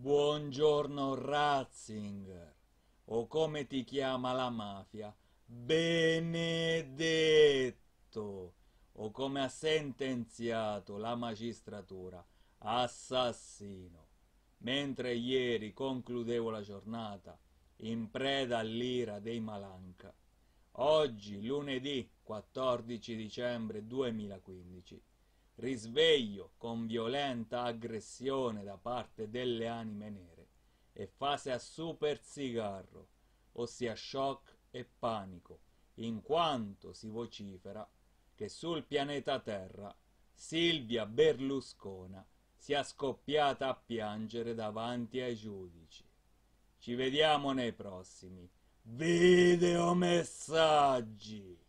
Buongiorno Ratzinger, o come ti chiama la mafia, benedetto, o come ha sentenziato la magistratura, assassino. Mentre ieri concludevo la giornata, in preda all'ira dei Malanca, oggi, lunedì 14 dicembre 2015, risveglio con violenta aggressione da parte delle anime nere e fase a super cigarro, ossia shock e panico, in quanto si vocifera che sul pianeta Terra Silvia Berluscona sia scoppiata a piangere davanti ai giudici. Ci vediamo nei prossimi video messaggi.